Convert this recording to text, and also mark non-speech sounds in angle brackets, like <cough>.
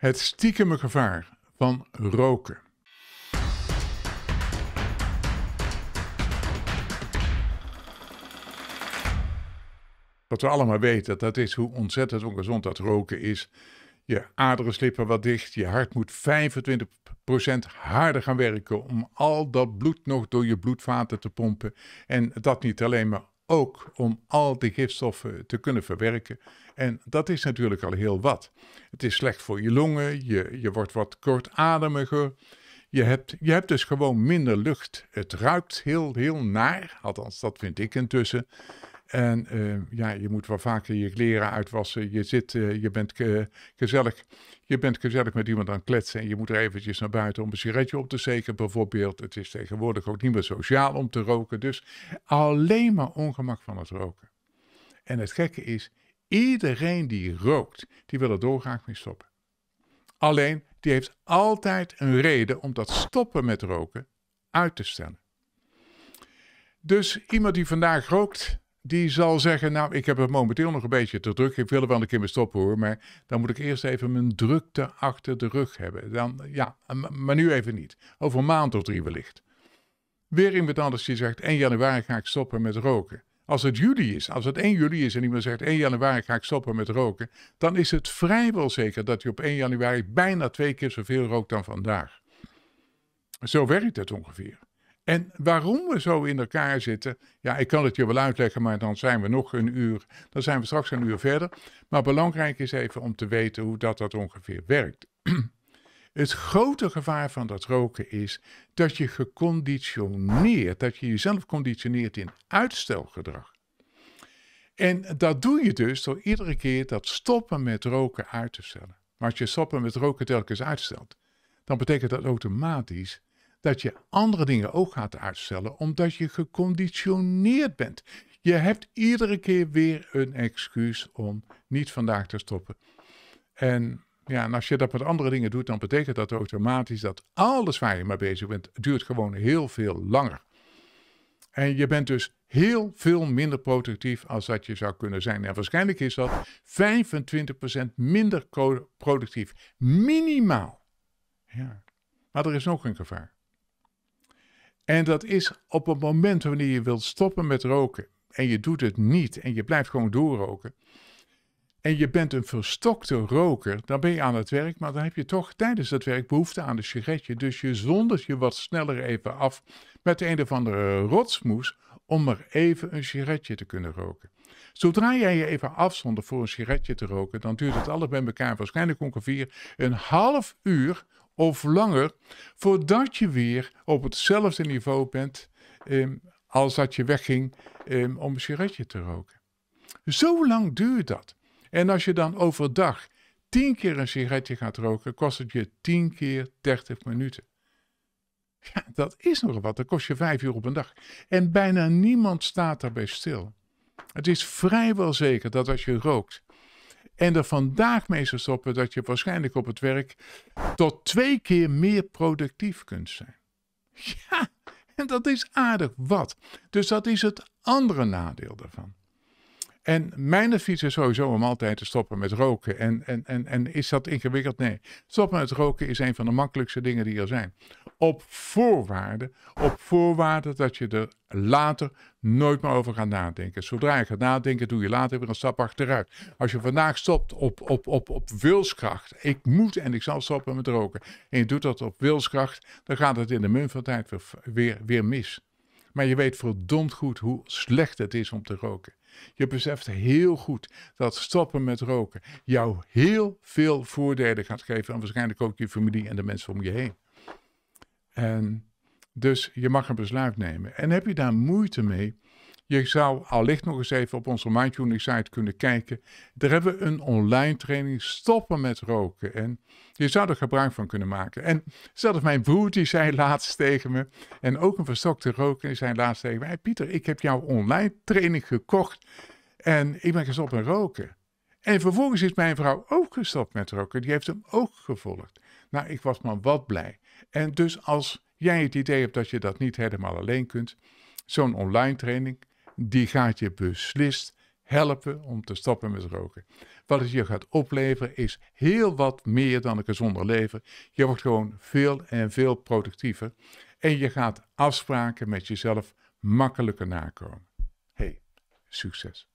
Het stiekeme gevaar van roken. Wat we allemaal weten, dat is hoe ontzettend ongezond dat roken is. Je aderen slippen wat dicht, je hart moet 25% harder gaan werken om al dat bloed nog door je bloedvaten te pompen. En dat niet alleen maar ook om al die gifstoffen te kunnen verwerken. En dat is natuurlijk al heel wat. Het is slecht voor je longen, je, je wordt wat kortademiger. Je hebt, je hebt dus gewoon minder lucht. Het ruikt heel, heel naar, althans dat vind ik intussen. En eh, ja, je moet wel vaker je kleren uitwassen. Je zit, eh, je bent gezellig. Je bent gezellig met iemand aan het kletsen en je moet er eventjes naar buiten om een sigaretje op te steken bijvoorbeeld. Het is tegenwoordig ook niet meer sociaal om te roken. Dus alleen maar ongemak van het roken. En het gekke is, iedereen die rookt, die wil er doorgaan mee stoppen. Alleen, die heeft altijd een reden om dat stoppen met roken uit te stellen. Dus iemand die vandaag rookt, die zal zeggen, nou, ik heb het momenteel nog een beetje te druk. Ik wil er wel een keer mee stoppen hoor, maar dan moet ik eerst even mijn drukte achter de rug hebben. Dan, ja, maar nu even niet. Over een maand of drie wellicht. Weer iemand anders die zegt, 1 januari ga ik stoppen met roken. Als het juli is, als het 1 juli is en iemand zegt 1 januari ga ik stoppen met roken, dan is het vrijwel zeker dat je op 1 januari bijna twee keer zoveel rookt dan vandaag. Zo werkt het ongeveer. En waarom we zo in elkaar zitten, ja, ik kan het je wel uitleggen, maar dan zijn we nog een uur, dan zijn we straks een uur verder. Maar belangrijk is even om te weten hoe dat, dat ongeveer werkt. <clears throat> Het grote gevaar van dat roken is dat je geconditioneerd, dat je jezelf conditioneert in uitstelgedrag. En dat doe je dus door iedere keer dat stoppen met roken uit te stellen. Maar als je stoppen met roken telkens uitstelt, dan betekent dat automatisch dat je andere dingen ook gaat uitstellen, omdat je geconditioneerd bent. Je hebt iedere keer weer een excuus om niet vandaag te stoppen. En, ja, als je dat met andere dingen doet, dan betekent dat automatisch dat alles waar je mee bezig bent, duurt gewoon heel veel langer. En je bent dus heel veel minder productief als dat je zou kunnen zijn. En waarschijnlijk is dat 25% minder productief. Minimaal. Ja. Maar er is nog een gevaar. En dat is op het moment wanneer je wilt stoppen met roken en je doet het niet en je blijft gewoon doorroken. En je bent een verstokte roker, dan ben je aan het werk, maar dan heb je toch tijdens dat werk behoefte aan een sigaretje. Dus je zondert je wat sneller even af met een of andere rotsmoes om maar even een sigaretje te kunnen roken. Zodra jij je even afzondert voor een sigaretje te roken, dan duurt het alles bij elkaar waarschijnlijk ongeveer een half uur of langer voordat je weer op hetzelfde niveau bent ehm, als dat je wegging ehm, om een sigaretje te roken. Zo lang duurt dat. En als je dan overdag tien keer een sigaretje gaat roken, kost het je tien keer 30 minuten. Ja, dat is nog wat. Dat kost je vijf uur op een dag. En bijna niemand staat daarbij stil. Het is vrijwel zeker dat als je rookt, en er vandaag mee stoppen dat je waarschijnlijk op het werk tot twee keer meer productief kunt zijn. Ja, en dat is aardig wat. Dus dat is het andere nadeel daarvan. En mijn advies is sowieso om altijd te stoppen met roken. En, en, en, en is dat ingewikkeld? Nee. Stoppen met roken is een van de makkelijkste dingen die er zijn. Op voorwaarde, op voorwaarde dat je er later nooit meer over gaat nadenken. Zodra je gaat nadenken, doe je later weer een stap achteruit. Als je vandaag stopt op, op, op, op wilskracht, ik moet en ik zal stoppen met roken. En je doet dat op wilskracht, dan gaat het in de munt van tijd weer, weer mis. Maar je weet verdomd goed hoe slecht het is om te roken. Je beseft heel goed dat stoppen met roken jou heel veel voordelen gaat geven. En waarschijnlijk ook je familie en de mensen om je heen. En dus je mag een besluit nemen. En heb je daar moeite mee? Je zou allicht nog eens even op onze mindtuning site kunnen kijken. Daar hebben we een online training stoppen met roken. En je zou er gebruik van kunnen maken. En zelfs mijn broer die zei <laughs> laatst tegen me, en ook een verstokte roker die zei laatst tegen mij: Pieter, ik heb jouw online training gekocht en ik ben gestopt met roken. En vervolgens is mijn vrouw ook gestopt met roken. Die heeft hem ook gevolgd. Nou, ik was maar wat blij. En dus als jij het idee hebt dat je dat niet helemaal alleen kunt, zo'n online training, die gaat je beslist helpen om te stoppen met roken. Wat het je gaat opleveren is heel wat meer dan een gezonder leven. Je wordt gewoon veel en veel productiever. En je gaat afspraken met jezelf makkelijker nakomen. Hey, succes!